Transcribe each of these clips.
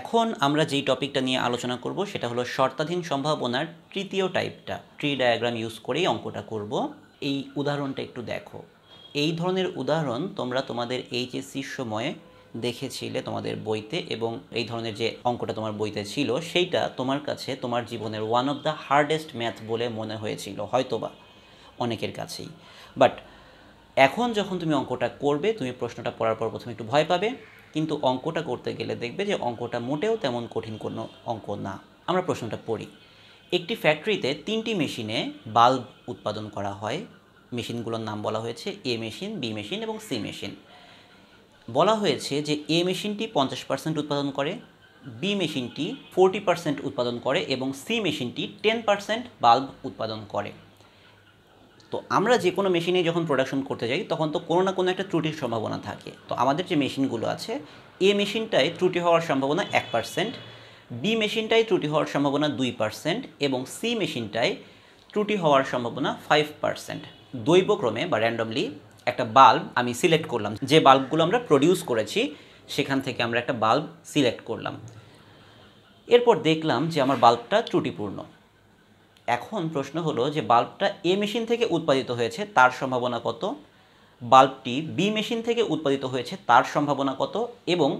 এখন আমরা যেই টপিকটা নিয়ে আলোচনা করব সেটা হলো শর্তাধীন সম্ভাবনার তৃতীয় টাইপটা ট্রি ডায়াগ্রাম ইউজ করেই অঙ্কটা করব এই উদাহরণটা একটু দেখো এই ধরনের উদাহরণ তোমরা তোমাদের এইচএসসির সময়ে দেখেছিলে তোমাদের বইতে এবং এই ধরনের যে অঙ্কটা তোমার বইতে ছিল সেইটা তোমার কাছে তোমার জীবনের one of the hardest math বলে মনে হয়েছিল হয়তোবা অনেকের কাছেই বাট এখন যখন তুমি অঙ্কটা করবে তুমি প্রশ্নটা পড়ার পর প্রথমে একটু ভয় পাবে কিন্তু অঙ্কটা করতে গেলে দেখবে যে অঙ্কটা মোটেও তেমন কঠিন কোনো অঙ্ক না আমরা প্রশ্নটা পড়ি একটি ফ্যাক্টরিতে তিনটি মেশিনে বাল্ব উৎপাদন করা হয় মেশিনগুলোর নাম বলা হয়েছে এ মেশিন বি মেশিন এবং সি মেশিন বলা হয়েছে যে এ মেশিনটি পঞ্চাশ পার্সেন্ট উৎপাদন করে বি মেশিনটি ফোরটি পার্সেন্ট উৎপাদন করে এবং সি মেশিনটি টেন পার্সেন্ট বাল্ব উৎপাদন করে তো আমরা যে কোনো মেশিনে যখন প্রোডাকশন করতে যাই তখন তো কোনো না কোনো একটা ত্রুটির সম্ভাবনা থাকে তো আমাদের যে মেশিনগুলো আছে এ মেশিনটায় ত্রুটি হওয়ার সম্ভাবনা এক পার্সেন্ট বি মেশিনটায় ত্রুটি হওয়ার সম্ভাবনা দুই পার্সেন্ট এবং সি মেশিনটায় ত্রুটি হওয়ার সম্ভাবনা ফাইভ পার্সেন্ট দৈবক্রমে বা র্যান্ডমলি একটা বাল্ব আমি সিলেক্ট করলাম যে বাল্বগুলো আমরা প্রডিউস করেছি সেখান থেকে আমরা একটা বাল্ব সিলেক্ট করলাম এরপর দেখলাম যে আমার বাল্বটা ত্রুটিপূর্ণ এখন প্রশ্ন হলো যে বাল্বটা এ মেশিন থেকে উৎপাদিত হয়েছে তার সম্ভাবনা কত বাল্বটি বি মেশিন থেকে উৎপাদিত হয়েছে তার সম্ভাবনা কত এবং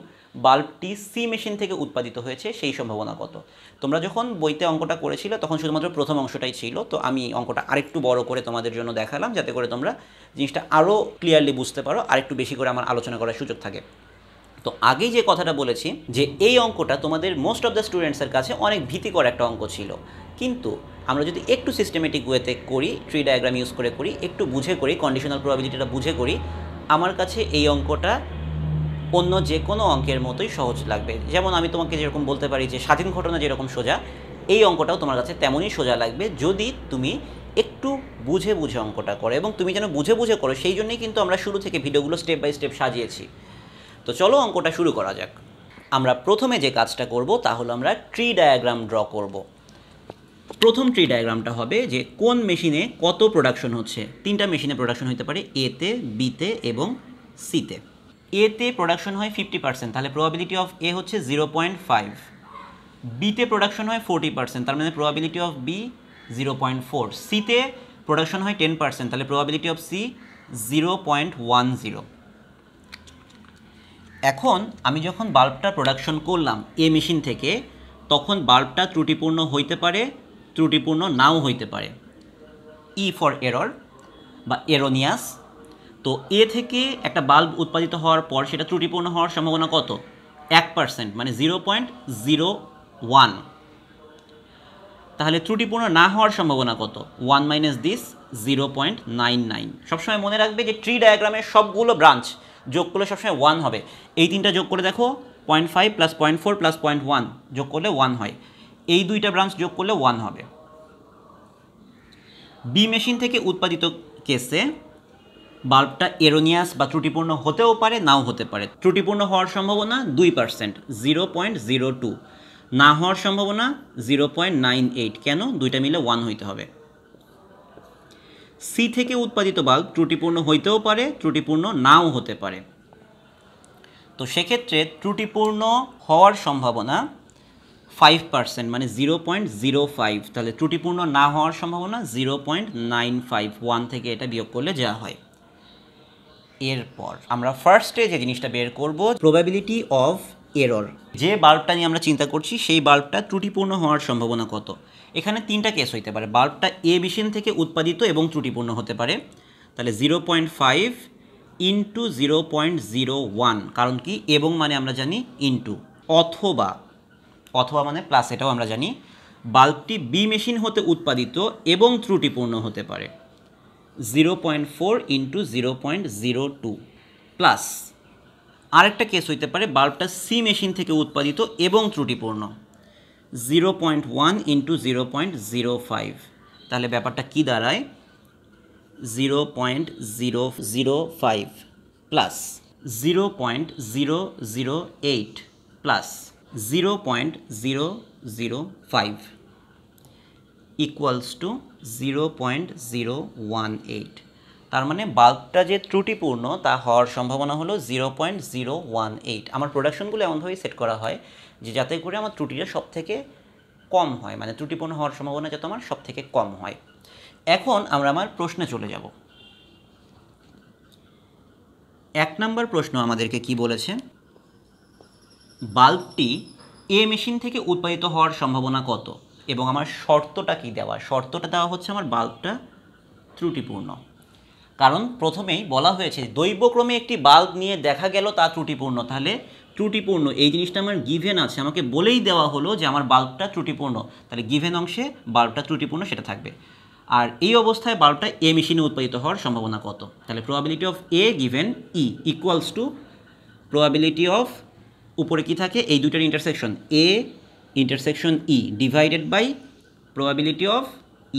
বাল্বটি সি মেশিন থেকে উৎপাদিত হয়েছে সেই সম্ভাবনা কত তোমরা যখন বইতে অঙ্কটা করেছিল তখন শুধুমাত্র প্রথম অংশটাই ছিল তো আমি অঙ্কটা আরেকটু বড় করে তোমাদের জন্য দেখালাম যাতে করে তোমরা জিনিসটা আরও ক্লিয়ারলি বুঝতে পারো আরেকটু বেশি করে আমার আলোচনা করার সুযোগ থাকে তো আগেই যে কথাটা বলেছি যে এই অঙ্কটা তোমাদের মোস্ট অফ দ্য স্টুডেন্টসের কাছে অনেক ভীতিকর একটা অঙ্ক ছিল কিন্তু আমরা যদি একটু সিস্টেমেটিক ওয়েতে করি ট্রি ডায়াগ্রাম ইউজ করে করি একটু বুঝে করি কন্ডিশনাল প্রবাবিলিটিটা বুঝে করি আমার কাছে এই অঙ্কটা অন্য যে কোনো অঙ্কের মতোই সহজ লাগবে যেমন আমি তোমাকে যেরকম বলতে পারি যে স্বাধীন ঘটনা যেরকম সোজা এই অঙ্কটাও তোমার কাছে তেমনই সোজা লাগবে যদি তুমি একটু বুঝে বুঝে অঙ্কটা করো এবং তুমি যেন বুঝে বুঝে করো সেই জন্যই কিন্তু আমরা শুরু থেকে ভিডিওগুলো স্টেপ বাই স্টেপ সাজিয়েছি তো চলো অঙ্কটা শুরু করা যাক আমরা প্রথমে যে কাজটা করব তা হলো আমরা ট্রি ডায়াগ্রাম ড্র করবো প্রথম ট্রি ডায়াগ্রামটা হবে যে কোন মেশিনে কত প্রোডাকশন হচ্ছে তিনটা মেশিনে প্রোডাকশন হতে পারে এতে বিতে এবং সিতে এতে প্রোডাকশন হয় ফিফটি পার্সেন্ট তাহলে প্রবাবিলিটি অফ এ হচ্ছে জিরো পয়েন্ট ফাইভ বিতে প্রোডাকশন হয় ফোর্টি পার্সেন্ট তার মানে probability of B zero point four সিতে প্রোডাকশন হয় টেন পার্সেন্ট তাহলে probability of C zero point one zero এখন আমি যখন বাল্বটা প্রোডাকশন করলাম এ মেশিন থেকে তখন বাল্বটা ত্রুটিপূর্ণ হইতে পারে ত্রুটিপূর্ণ নাও হইতে পারে ই ফর এরর বা এরোনিয়াস তো এ থেকে একটা বাল্ব উৎপাদিত হওয়ার পর সেটা ত্রুটিপূর্ণ হওয়ার সম্ভাবনা কত এক পার্সেন্ট মানে জিরো পয়েন্ট জিরো ওয়ান তাহলে ত্রুটিপূর্ণ না হওয়ার সম্ভাবনা কত one minus this zero point nine nine সবসময় মনে রাখবে যে ট্রি ডায়াগ্রামের সবগুলো ব্রাঞ্চ যোগ করলে সবসময় ওয়ান হবে এই তিনটা যোগ করে দেখো point five plus point four plus point one যোগ করলে ওয়ান হয় এই দুইটা ব্রাঞ্চ যোগ করলে ওয়ান হবে বি মেশিন থেকে উৎপাদিত কেসে বাল্বটা এরোনিয়াস বা ত্রুটিপূর্ণ হতেও পারে নাও হতে পারে ত্রুটিপূর্ণ হওয়ার সম্ভাবনা দুই percent zero point zero two না হওয়ার সম্ভাবনা জিরো পয়েন্ট নাইন এইট কেন দুইটা মিলে ওয়ান হইতে হবে সি থেকে উৎপাদিত বাল্ব ত্রুটিপূর্ণ হইতেও পারে ত্রুটিপূর্ণ নাও হতে পারে তো সেক্ষেত্রে ত্রুটিপূর্ণ হওয়ার সম্ভাবনা ফাইভ পার্সেন্ট মানে জিরো পয়েন্ট জিরো ফাইভ তাহলে ত্রুটিপূর্ণ না হওয়ার সম্ভাবনা zero point nine five one থেকে এটা বিয়োগ করলে যা হয় এরপর আমরা ফার্স্টে যে জিনিসটা বের করব প্রবাবিলিটি অফ এরর যে বাল্বটা নিয়ে আমরা চিন্তা করছি সেই বাল্বটা ত্রুটিপূর্ণ হওয়ার সম্ভাবনা কত এখানে তিনটা কেস হইতে পারে বাল্বটা এ মেশিন থেকে উৎপাদিত এবং ত্রুটিপূর্ণ হতে পারে তাহলে zero point five into zero point zero one কারণ কি এবং মানে আমরা জানি ইন্টু অথবা অথবা মানে প্লাস এটাও আমরা জানি বাল্বটি বি মেশিন হতে উৎপাদিত এবং ত্রুটিপূর্ণ হতে পারে zero point four into zero point zero two plus আরেকটা কেস হইতে পারে বাল্বটা সি মেশিন থেকে উৎপাদিত এবং ত্রুটিপূর্ণ zero point one into zero point zero five তাহলে ব্যাপারটা কী দাঁড়ায় zero point zero zero five plus zero point zero zero eight plus zero point zero zero five equals to zero point zero one eight তার মানে বাল্বটা যে ত্রুটিপূর্ণ তা হওয়ার সম্ভাবনা হলো zero point zero one eight আমার প্রোডাকশনগুলো এমনভাবেই সেট করা হয় যে যাতে করে আমার ত্রুটিটা সব থেকে কম হয় মানে ত্রুটিপূর্ণ হওয়ার সম্ভাবনা যাতে আমার সব থেকে কম হয় এখন আমরা আমার প্রশ্নে চলে যাব এক নম্বর প্রশ্ন আমাদেরকে কি বলেছে বাল্বটি এ মেশিন থেকে উৎপাদিত হওয়ার সম্ভাবনা কত এবং আমার শর্তটা কি দেওয়া শর্তটা দেওয়া হচ্ছে আমার বাল্বটা ত্রুটিপূর্ণ কারণ প্রথমেই বলা হয়েছে দৈবক্রমে একটি বাল্ব নিয়ে দেখা গেল তা ত্রুটিপূর্ণ তাহলে ত্রুটিপূর্ণ এই জিনিসটা আমার গিভেন আছে আমাকে বলেই দেওয়া হলো যে আমার বাল্বটা ত্রুটিপূর্ণ তাহলে গিভেন অংশে বাল্বটা ত্রুটিপূর্ণ সেটা থাকবে আর এই অবস্থায় বাল্বটা এ মেশিনে উৎপাদিত হওয়ার সম্ভাবনা কত তাহলে probability of A given E equals to probability of উপরে কি থাকে এই দুটার intersection A intersection E divided by probability of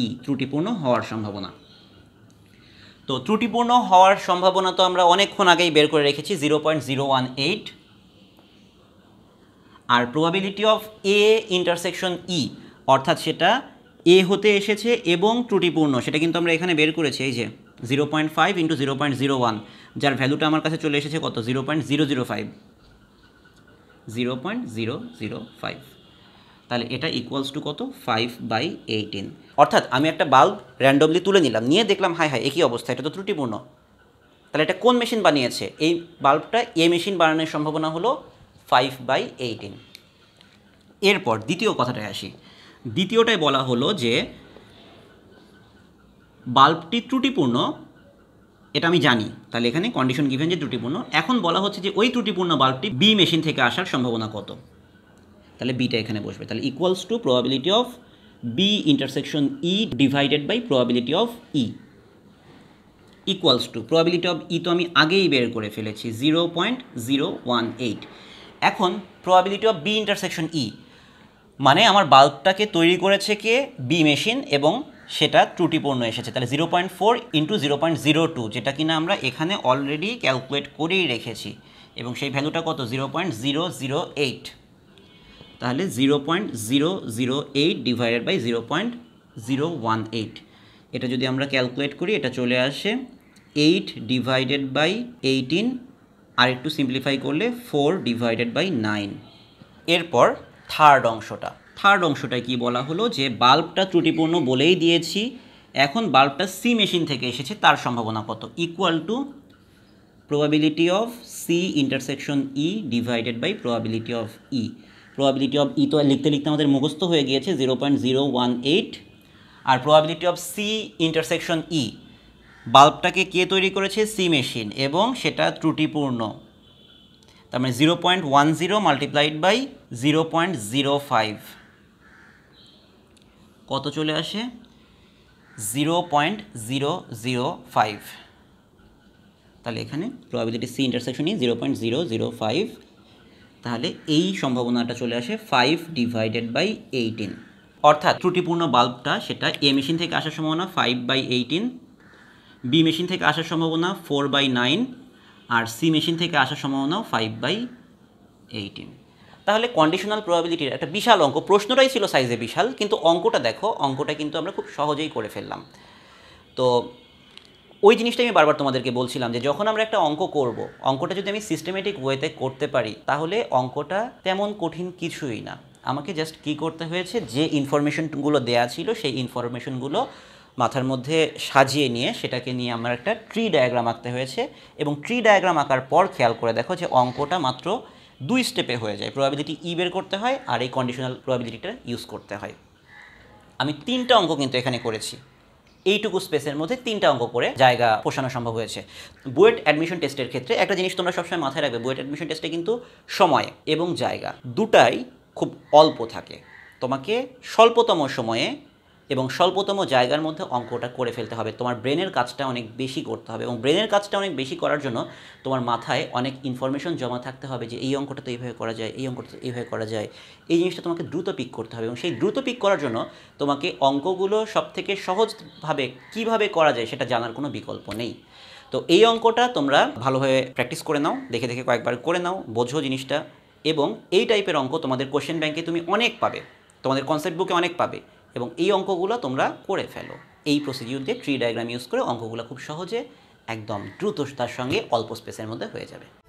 E ত্রুটিপূর্ণ হওয়ার সম্ভাবনা তো ত্রুটিপূর্ণ হওয়ার সম্ভাবনা তো আমরা অনেকক্ষণ আগেই বের করে রেখেছি zero point zero one eight আর probability of A intersection E অর্থাৎ সেটা এ হতে এসেছে এবং ত্রুটিপূর্ণ সেটা কিন্তু আমরা এখানে বের করেছি এই যে zero point five into zero point zero one যার ভ্যালুটা আমার কাছে চলে এসেছে কত zero point zero zero five zero point zero zero five তাহলে এটা ইকুয়ালস টু কত ফাইভ বাই এইটিন অর্থাৎ আমি একটা বাল্ব র্যান্ডমলি তুলে নিলাম নিয়ে দেখলাম হাই হাই একই অবস্থা এটা তো ত্রুটিপূর্ণ তাহলে এটা কোন মেশিন বানিয়েছে এই বাল্বটা এ মেশিন বানানোর সম্ভাবনা হলো ফাইভ বাই এইটিন এরপর দ্বিতীয় কথাটায় আসি দ্বিতীয়টায় বলা হলো যে বাল্বটি ত্রুটিপূর্ণ এটা আমি জানি তাহলে এখানে কন্ডিশন গিভেন যে ত্রুটিপূর্ণ এখন বলা হচ্ছে যে ওই ত্রুটিপূর্ণ বাল্বটি বি মেশিন থেকে আসার সম্ভাবনা কত তাহলে বিটা এখানে বসবে তাহলে equals to probability of B intersection E divided by probability of E equals to probability of E তো আমি আগেই বের করে ফেলেছি zero point zero one eight এখন probability of B intersection E মানে আমার বাল্বটাকে তৈরি করেছে কে বি মেশিন এবং সেটা ত্রুটিপূর্ণ এসেছে তাহলে zero point four into zero point zero two যেটা কিনা আমরা এখানে অলরেডি ক্যালকুলেট করেই রেখেছি এবং সেই ভ্যালুটা কত zero point zero zero eight তাহলে zero point zero zero eight divided by zero point zero one eight এটা যদি আমরা ক্যালকুলেট করি এটা চলে আসে এইট ডিভাইডেড বাই এইটিন আর একটু সিম্পলিফাই করলে ফোর ডিভাইডেড বাই নাইন এরপর থার্ড অংশটা থার্ড অংশটায় কি বলা হলো যে বাল্বটা ত্রুটিপূর্ণ বলেই দিয়েছি এখন বাল্বটা সি মেশিন থেকে এসেছে তার সম্ভাবনা কত equal to probability of C intersection E divided by probability of E probability of E তো লিখতে লিখতে আমাদের মুখস্থ হয়ে গিয়েছে zero point zero one eight আর probability of C intersection E বাল্বটাকে কে তৈরি করেছে সি মেশিন এবং সেটা ত্রুটিপূর্ণ তার মানে zero point one zero multiplied by zero point zero five কত চলে আসে zero point zero zero five তাহলে এখানে probability C ইন্টারসেকশনই zero point zero zero five তাহলে এই সম্ভাবনাটা চলে আসে ফাইভ ডিভাইডেড বাই এইটিন অর্থাৎ ত্রুটিপূর্ণ বাল্বটা সেটা এ মেশিন থেকে আসার সম্ভাবনা five by eighteen B machine থেকে আসার সম্ভাবনা ফোর বাই নাইন আর সি মেশিন থেকে আসার সম্ভাবনা ফাইভ বাই এইটিন তাহলে কন্ডিশনাল প্রবাবিলিটির একটা বিশাল অঙ্ক প্রশ্নটাই ছিল সাইজে বিশাল কিন্তু অঙ্কটা দেখো অঙ্কটা কিন্তু আমরা খুব সহজেই করে ফেললাম তো ওই জিনিসটা আমি বারবার তোমাদেরকে বলছিলাম যে যখন আমরা একটা অঙ্ক করব অঙ্কটা যদি আমি সিস্টেমেটিক ওয়েতে করতে পারি তাহলে অঙ্কটা তেমন কঠিন কিছুই না আমাকে জাস্ট কি করতে হয়েছে যে ইনফরমেশনগুলো দেয়া ছিল সেই ইনফরমেশনগুলো মাথার মধ্যে সাজিয়ে নিয়ে সেটাকে নিয়ে আমার একটা ট্রি ডায়াগ্রাম আঁকতে হয়েছে এবং ট্রি ডায়াগ্রাম আঁকার পর খেয়াল করে দেখো যে অঙ্কটা মাত্র দুই স্টেপে হয়ে যায় প্রবাবিলিটি ই e বের করতে হয় আর এই কন্ডিশনাল প্রবাবিলিটিটা ইউজ করতে হয় আমি তিনটা অঙ্ক কিন্তু এখানে করেছি এইটুকু স্পেসের মধ্যে তিনটা অঙ্ক করে জায়গা পোষানো সম্ভব হয়েছে বুয়েট অ্যাডমিশন টেস্টের ক্ষেত্রে একটা জিনিস তোমরা সবসময় মাথায় রাখবে বুয়েট অ্যাডমিশন টেস্টে কিন্তু সময় এবং জায়গা দুটাই খুব অল্প থাকে তোমাকে স্বল্পতম সময়ে এবং স্বল্পতম জায়গার মধ্যে অঙ্কটা করে ফেলতে হবে তোমার ব্রেনের কাজটা অনেক বেশি করতে হবে এবং ব্রেনের কাজটা অনেক বেশি করার জন্য তোমার মাথায় অনেক ইনফরমেশন জমা থাকতে হবে যে এই অঙ্কটা তো এইভাবে করা যায় এই অঙ্কটা তো এইভাবে করা যায় এই জিনিসটা তোমাকে দ্রুত পিক করতে হবে এবং সেই দ্রুত পিক করার জন্য তোমাকে অঙ্কগুলো সবথেকে সহজভাবে কিভাবে করা যায় সেটা জানার কোনো বিকল্প নেই তো এই অঙ্কটা তোমরা ভালোভাবে প্র্যাকটিস করে নাও দেখে দেখে কয়েকবার করে নাও বোঝো জিনিসটা এবং এই টাইপের অঙ্ক তোমাদের কোশ্চেন ব্যাংকে তুমি অনেক পাবে তোমাদের কনসেপ্ট বুকে অনেক পাবে এবং এই অঙ্কগুলো তোমরা করে ফেলো এই প্রসিডিউর দিয়ে ট্রি ডায়াগ্রাম ইউজ করে অঙ্কগুলো খুব সহজে একদম দ্রুততার সঙ্গে অল্প স্পেসের মধ্যে হয়ে যাবে